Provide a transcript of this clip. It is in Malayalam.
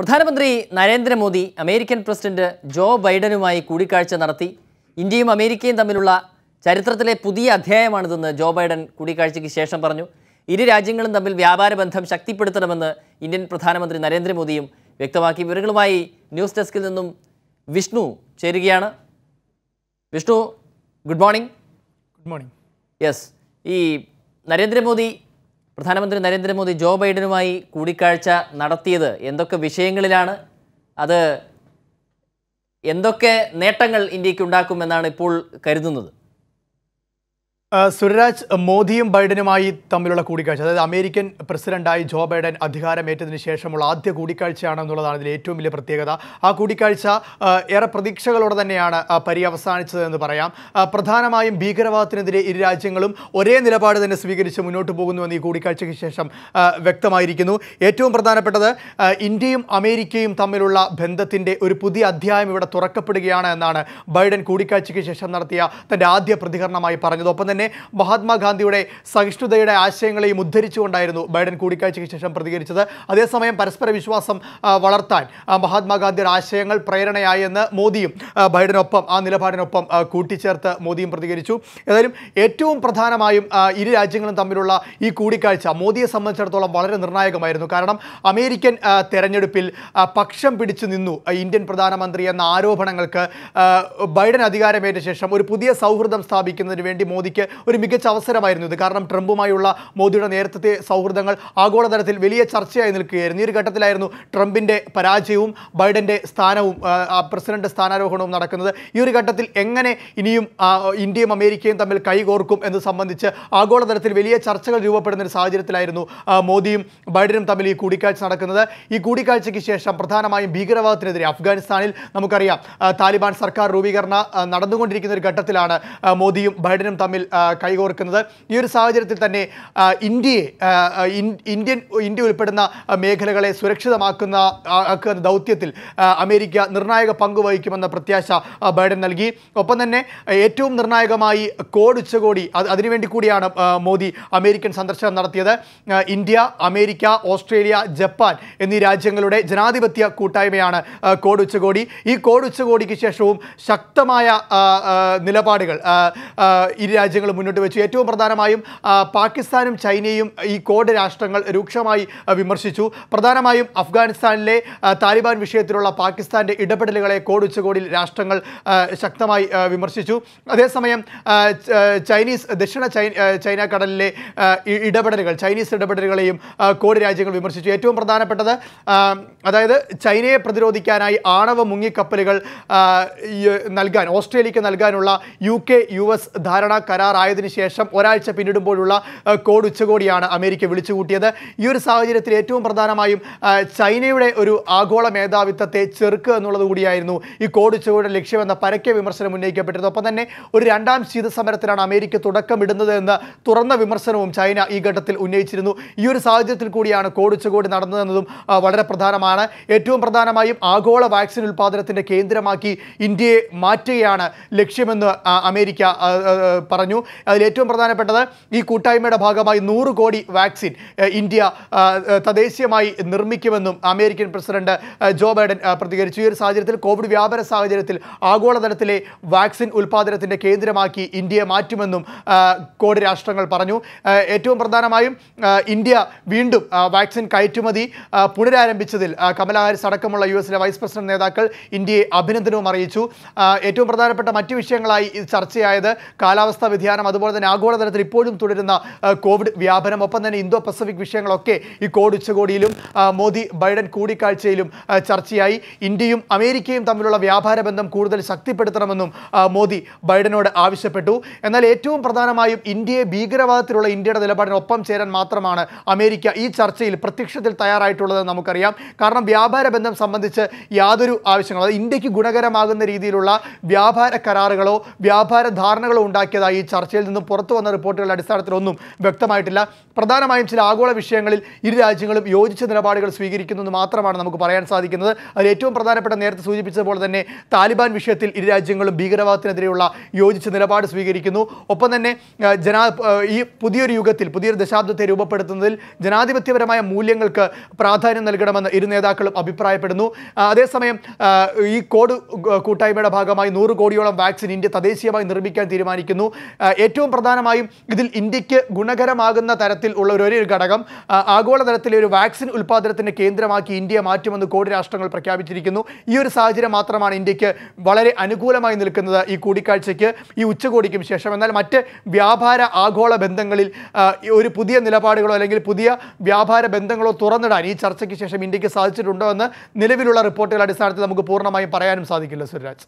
പ്രധാനമന്ത്രി നരേന്ദ്രമോദി അമേരിക്കൻ പ്രസിഡന്റ് ജോ ബൈഡനുമായി കൂടിക്കാഴ്ച നടത്തി ഇന്ത്യയും അമേരിക്കയും തമ്മിലുള്ള ചരിത്രത്തിലെ പുതിയ അധ്യായമാണിതെന്ന് ജോ ബൈഡൻ കൂടിക്കാഴ്ചയ്ക്ക് ശേഷം പറഞ്ഞു ഇരു രാജ്യങ്ങളും തമ്മിൽ വ്യാപാര ബന്ധം ശക്തിപ്പെടുത്തണമെന്ന് ഇന്ത്യൻ പ്രധാനമന്ത്രി നരേന്ദ്രമോദിയും വ്യക്തമാക്കി വിവരങ്ങളുമായി ന്യൂസ് ഡെസ്കിൽ നിന്നും വിഷ്ണു ചേരുകയാണ് Vishnu good morning good morning yes ഈ നരേന്ദ്രമോദി പ്രധാനമന്ത്രി നരേന്ദ്രമോദി ജോ ബൈഡനുമായി കൂടിക്കാഴ്ച നടത്തിയത് എന്തൊക്കെ വിഷയങ്ങളിലാണ് അത് എന്തൊക്കെ നേട്ടങ്ങൾ ഇന്ത്യക്ക് ഉണ്ടാക്കുമെന്നാണ് ഇപ്പോൾ കരുതുന്നത് സുരരാജ് മോദിയും ബൈഡനുമായി തമ്മിലുള്ള കൂടിക്കാഴ്ച അതായത് അമേരിക്കൻ പ്രസിഡന്റായി ജോ ബൈഡൻ അധികാരമേറ്റതിന് ശേഷമുള്ള ആദ്യ കൂടിക്കാഴ്ചയാണെന്നുള്ളതാണ് ഇതിൽ ഏറ്റവും വലിയ പ്രത്യേകത ആ കൂടിക്കാഴ്ച ഏറെ പ്രതീക്ഷകളോടെ തന്നെയാണ് പര്യവസാനിച്ചതെന്ന് പറയാം പ്രധാനമായും ഭീകരവാദത്തിനെതിരെ ഇരു രാജ്യങ്ങളും ഒരേ നിലപാട് തന്നെ സ്വീകരിച്ച് മുന്നോട്ട് പോകുന്നുവെന്ന് ഈ കൂടിക്കാഴ്ചയ്ക്ക് ശേഷം വ്യക്തമായിരിക്കുന്നു ഏറ്റവും പ്രധാനപ്പെട്ടത് ഇന്ത്യയും അമേരിക്കയും തമ്മിലുള്ള ബന്ധത്തിൻ്റെ ഒരു പുതിയ അധ്യായം ഇവിടെ തുറക്കപ്പെടുകയാണ് എന്നാണ് ബൈഡൻ കൂടിക്കാഴ്ചയ്ക്ക് ശേഷം നടത്തിയ തൻ്റെ ആദ്യ പ്രതികരണമായി പറഞ്ഞത് ഒപ്പം തന്നെ മഹാത്മാഗാന്ധിയുടെ സഹിഷ്ണുതയുടെ ആശയങ്ങളെയും ഉദ്ധരിച്ചുകൊണ്ടായിരുന്നു ബൈഡൻ കൂടിക്കാഴ്ചയ്ക്ക് ശേഷം പ്രതികരിച്ചത് അതേസമയം പരസ്പര വിശ്വാസം വളർത്താൻ മഹാത്മാഗാന്ധിയുടെ ആശയങ്ങൾ പ്രേരണയായെന്ന് മോദിയും ബൈഡനൊപ്പം ആ നിലപാടിനൊപ്പം കൂട്ടിച്ചേർത്ത് മോദിയും പ്രതികരിച്ചു ഏതായാലും ഏറ്റവും പ്രധാനമായും ഇരു രാജ്യങ്ങളും തമ്മിലുള്ള ഈ കൂടിക്കാഴ്ച മോദിയെ സംബന്ധിച്ചിടത്തോളം വളരെ നിർണായകമായിരുന്നു കാരണം അമേരിക്കൻ തെരഞ്ഞെടുപ്പിൽ പക്ഷം പിടിച്ചു നിന്നു ഇന്ത്യൻ പ്രധാനമന്ത്രി എന്ന ആരോപണങ്ങൾക്ക് ബൈഡൻ അധികാരമേറ്റ ശേഷം ഒരു പുതിയ സൗഹൃദം സ്ഥാപിക്കുന്നതിന് വേണ്ടി മോദിക്ക് ഒരു മികച്ച അവസരമായിരുന്നു ഇത് കാരണം ട്രംപുമായുള്ള മോദിയുടെ നേരത്തെ സൗഹൃദങ്ങൾ ആഗോളതലത്തിൽ വലിയ ചർച്ചയായി നിൽക്കുകയായിരുന്നു ഈ ഒരു ഘട്ടത്തിലായിരുന്നു ട്രംപിൻ്റെ പരാജയവും ബൈഡൻ്റെ സ്ഥാനവും പ്രസിഡന്റ് സ്ഥാനാരോഹണവും നടക്കുന്നത് ഈ ഒരു ഘട്ടത്തിൽ എങ്ങനെ ഇനിയും ഇന്ത്യയും അമേരിക്കയും തമ്മിൽ കൈകോർക്കും എന്ന് സംബന്ധിച്ച് ആഗോളതലത്തിൽ വലിയ ചർച്ചകൾ രൂപപ്പെടുന്ന ഒരു സാഹചര്യത്തിലായിരുന്നു മോദിയും ബൈഡനും തമ്മിൽ ഈ കൂടിക്കാഴ്ച നടക്കുന്നത് ഈ കൂടിക്കാഴ്ചയ്ക്ക് ശേഷം പ്രധാനമായും ഭീകരവാദത്തിനെതിരെ അഫ്ഗാനിസ്ഥാനിൽ നമുക്കറിയാം താലിബാൻ സർക്കാർ രൂപീകരണ നടന്നുകൊണ്ടിരിക്കുന്ന ഒരു ഘട്ടത്തിലാണ് മോദിയും ബൈഡനും തമ്മിൽ കൈകോർക്കുന്നത് ഈ ഒരു സാഹചര്യത്തിൽ തന്നെ ഇന്ത്യയെ ഇന്ത്യൻ ഇന്ത്യ ഉൾപ്പെടുന്ന മേഖലകളെ സുരക്ഷിതമാക്കുന്ന ആക്കുന്ന ദൗത്യത്തിൽ അമേരിക്ക നിർണായക പങ്ക് വഹിക്കുമെന്ന പ്രത്യാശ ബൈഡൻ നൽകി ഒപ്പം തന്നെ ഏറ്റവും നിർണായകമായി കോഡ് ഉച്ചകോടി അതിനുവേണ്ടി കൂടിയാണ് മോദി അമേരിക്കൻ സന്ദർശനം നടത്തിയത് ഇന്ത്യ അമേരിക്ക ഓസ്ട്രേലിയ ജപ്പാൻ എന്നീ രാജ്യങ്ങളുടെ ജനാധിപത്യ കൂട്ടായ്മയാണ് കോഡ് ഉച്ചകോടി ഈ കോഡ് ഉച്ചകോടിക്ക് ശേഷവും ശക്തമായ നിലപാടുകൾ ഇരു രാജ്യങ്ങളും മുന്നോട്ട് വെച്ചു ഏറ്റവും പ്രധാനമായും പാകിസ്ഥാനും ചൈനയും ഈ കോഡ് രാഷ്ട്രങ്ങൾ രൂക്ഷമായി വിമർശിച്ചു പ്രധാനമായും അഫ്ഗാനിസ്ഥാനിലെ താലിബാൻ വിഷയത്തിലുള്ള പാകിസ്ഥാൻ്റെ ഇടപെടലുകളെ കോഡ് ഉച്ചകോടിയിൽ രാഷ്ട്രങ്ങൾ ശക്തമായി വിമർശിച്ചു അതേസമയം ചൈനീസ് ദക്ഷിണ ചൈന കടലിലെ ഇടപെടലുകൾ ചൈനീസ് ഇടപെടലുകളെയും കോഡ് രാജ്യങ്ങൾ വിമർശിച്ചു ഏറ്റവും പ്രധാനപ്പെട്ടത് അതായത് ചൈനയെ പ്രതിരോധിക്കാനായി ആണവ മുങ്ങിക്കപ്പലുകൾ നൽകാൻ ഓസ്ട്രേലിയക്ക് നൽകാനുള്ള യു കെ യു എസ് ധാരണ കരാർ ആയതിനു ശേഷം ഒരാഴ്ച പിന്നിടുമ്പോഴുള്ള കോഡ് ഉച്ചകോടിയാണ് അമേരിക്ക വിളിച്ചുകൂട്ടിയത് ഈ ഒരു സാഹചര്യത്തിൽ ഏറ്റവും പ്രധാനമായും ചൈനയുടെ ഒരു ആഗോള മേധാവിത്വത്തെ ചെറുക്കുക എന്നുള്ളത് കൂടിയായിരുന്നു ഈ കോഡ് ഉച്ചകോടിയുടെ ലക്ഷ്യമെന്ന പരക്കെ വിമർശനം ഉന്നയിക്കപ്പെട്ടിരുന്നു ഒപ്പം തന്നെ ഒരു രണ്ടാം ശീത സമരത്തിനാണ് അമേരിക്ക തുടക്കമിടുന്നത് എന്ന് തുറന്ന വിമർശനവും ചൈന ഈ ഘട്ടത്തിൽ ഉന്നയിച്ചിരുന്നു ഈ ഒരു സാഹചര്യത്തിൽ കൂടിയാണ് കോഡ് ഉച്ചകോടി നടന്നതെന്നതും വളരെ പ്രധാനമാണ് ഏറ്റവും പ്രധാനമായും ആഗോള വാക്സിൻ ഉൽപ്പാദനത്തിൻ്റെ കേന്ദ്രമാക്കി ഇന്ത്യയെ മാറ്റുകയാണ് ലക്ഷ്യമെന്ന് അമേരിക്ക പറഞ്ഞു അതിലേറ്റവും പ്രധാനപ്പെട്ടത് ഈ കൂട്ടായ്മയുടെ ഭാഗമായി നൂറ് കോടി വാക്സിൻ ഇന്ത്യ തദ്ദേശീയമായി നിർമ്മിക്കുമെന്നും അമേരിക്കൻ പ്രസിഡന്റ് ജോ ബൈഡൻ പ്രതികരിച്ചു ഈ ഒരു സാഹചര്യത്തിൽ കോവിഡ് വ്യാപന സാഹചര്യത്തിൽ ആഗോളതലത്തിലെ വാക്സിൻ ഉൽപ്പാദനത്തിൻ്റെ കേന്ദ്രമാക്കി ഇന്ത്യയെ മാറ്റുമെന്നും കോടി രാഷ്ട്രങ്ങൾ പറഞ്ഞു ഏറ്റവും പ്രധാനമായും ഇന്ത്യ വീണ്ടും വാക്സിൻ കയറ്റുമതി പുനരാരംഭിച്ചതിൽ കമല അടക്കമുള്ള യു എസിലെ വൈസ് പ്രസിഡന്റ് നേതാക്കൾ ഇന്ത്യയെ അഭിനന്ദനവും അറിയിച്ചു ഏറ്റവും പ്രധാനപ്പെട്ട മറ്റു വിഷയങ്ങളായി ചർച്ചയായത് കാലാവസ്ഥാ വ്യതിയാനം വ്യതിയാനം അതുപോലെ തന്നെ ആഗോളതലത്തിൽ ഇപ്പോഴും തുടരുന്ന കോവിഡ് വ്യാപനം ഒപ്പം തന്നെ ഇന്തോ പസഫിക് വിഷയങ്ങളൊക്കെ ഈ കോവിഡ് ഉച്ചകോടിയിലും മോദി ബൈഡൻ കൂടിക്കാഴ്ചയിലും ചർച്ചയായി ഇന്ത്യയും അമേരിക്കയും തമ്മിലുള്ള വ്യാപാര ബന്ധം കൂടുതൽ ശക്തിപ്പെടുത്തണമെന്നും മോദി ബൈഡനോട് ആവശ്യപ്പെട്ടു എന്നാൽ ഏറ്റവും പ്രധാനമായും ഇന്ത്യയെ ഭീകരവാദത്തിലുള്ള ഇന്ത്യയുടെ നിലപാടിന് ഒപ്പം ചേരാൻ മാത്രമാണ് അമേരിക്ക ഈ ചർച്ചയിൽ പ്രത്യക്ഷത്തിൽ തയ്യാറായിട്ടുള്ളതെന്ന് നമുക്കറിയാം കാരണം വ്യാപാര ബന്ധം സംബന്ധിച്ച് യാതൊരു ആവശ്യങ്ങളും അത് ഇന്ത്യക്ക് ഗുണകരമാകുന്ന രീതിയിലുള്ള വ്യാപാര കരാറുകളോ വ്യാപാര ധാരണകളോ ഉണ്ടാക്കിയതായി ഈ ചർച്ചയിൽ നിന്നും പുറത്തു വന്ന റിപ്പോർട്ടുകളുടെ ഒന്നും വ്യക്തമായിട്ടില്ല പ്രധാനമായും ചില ആഗോള വിഷയങ്ങളിൽ ഇരു രാജ്യങ്ങളും യോജിച്ച നിലപാടുകൾ സ്വീകരിക്കുന്നു എന്ന് മാത്രമാണ് നമുക്ക് പറയാൻ സാധിക്കുന്നത് അതിൽ ഏറ്റവും പ്രധാനപ്പെട്ട നേരത്തെ സൂചിപ്പിച്ചതുപോലെ തന്നെ താലിബാൻ വിഷയത്തിൽ ഇരു രാജ്യങ്ങളും ഭീകരവാദത്തിനെതിരെയുള്ള യോജിച്ച നിലപാട് സ്വീകരിക്കുന്നു ഒപ്പം തന്നെ ജനാ ഈ പുതിയൊരു യുഗത്തിൽ പുതിയൊരു ദശാബ്ദത്തെ രൂപപ്പെടുത്തുന്നതിൽ ജനാധിപത്യപരമായ മൂല്യങ്ങൾക്ക് പ്രാധാന്യം നൽകണമെന്ന് ഇരു നേതാക്കളും അഭിപ്രായപ്പെടുന്നു അതേസമയം ഈ കോഡ് കൂട്ടായ്മയുടെ ഭാഗമായി നൂറ് കോടിയോളം വാക്സിൻ ഇന്ത്യ തദ്ദേശീയമായി നിർമ്മിക്കാൻ തീരുമാനിക്കുന്നു ഏറ്റവും പ്രധാനമായും ഇതിൽ ഇന്ത്യക്ക് ഗുണകരമാകുന്ന തരത്തിൽ ഉള്ള ഒരു ഘടകം ആഗോളതലത്തിലെ ഒരു വാക്സിൻ ഉൽപ്പാദനത്തിന് കേന്ദ്രമാക്കി ഇന്ത്യ മാറ്റുമെന്ന് കോടി രാഷ്ട്രങ്ങൾ പ്രഖ്യാപിച്ചിരിക്കുന്നു ഈ ഒരു സാഹചര്യം മാത്രമാണ് ഇന്ത്യക്ക് വളരെ അനുകൂലമായി നിൽക്കുന്നത് ഈ കൂടിക്കാഴ്ചയ്ക്ക് ഈ ഉച്ചകോടിക്കും ശേഷം എന്നാൽ മറ്റ് വ്യാപാര ആഗോള ബന്ധങ്ങളിൽ ഒരു പുതിയ നിലപാടുകളോ അല്ലെങ്കിൽ പുതിയ വ്യാപാര ബന്ധങ്ങളോ തുറന്നിടാൻ ഈ ചർച്ചയ്ക്ക് ശേഷം ഇന്ത്യക്ക് സാധിച്ചിട്ടുണ്ടോ എന്ന് നിലവിലുള്ള റിപ്പോർട്ടുകളുടെ അടിസ്ഥാനത്തിൽ നമുക്ക് പൂർണ്ണമായും പറയാനും സാധിക്കില്ല സുരാജ്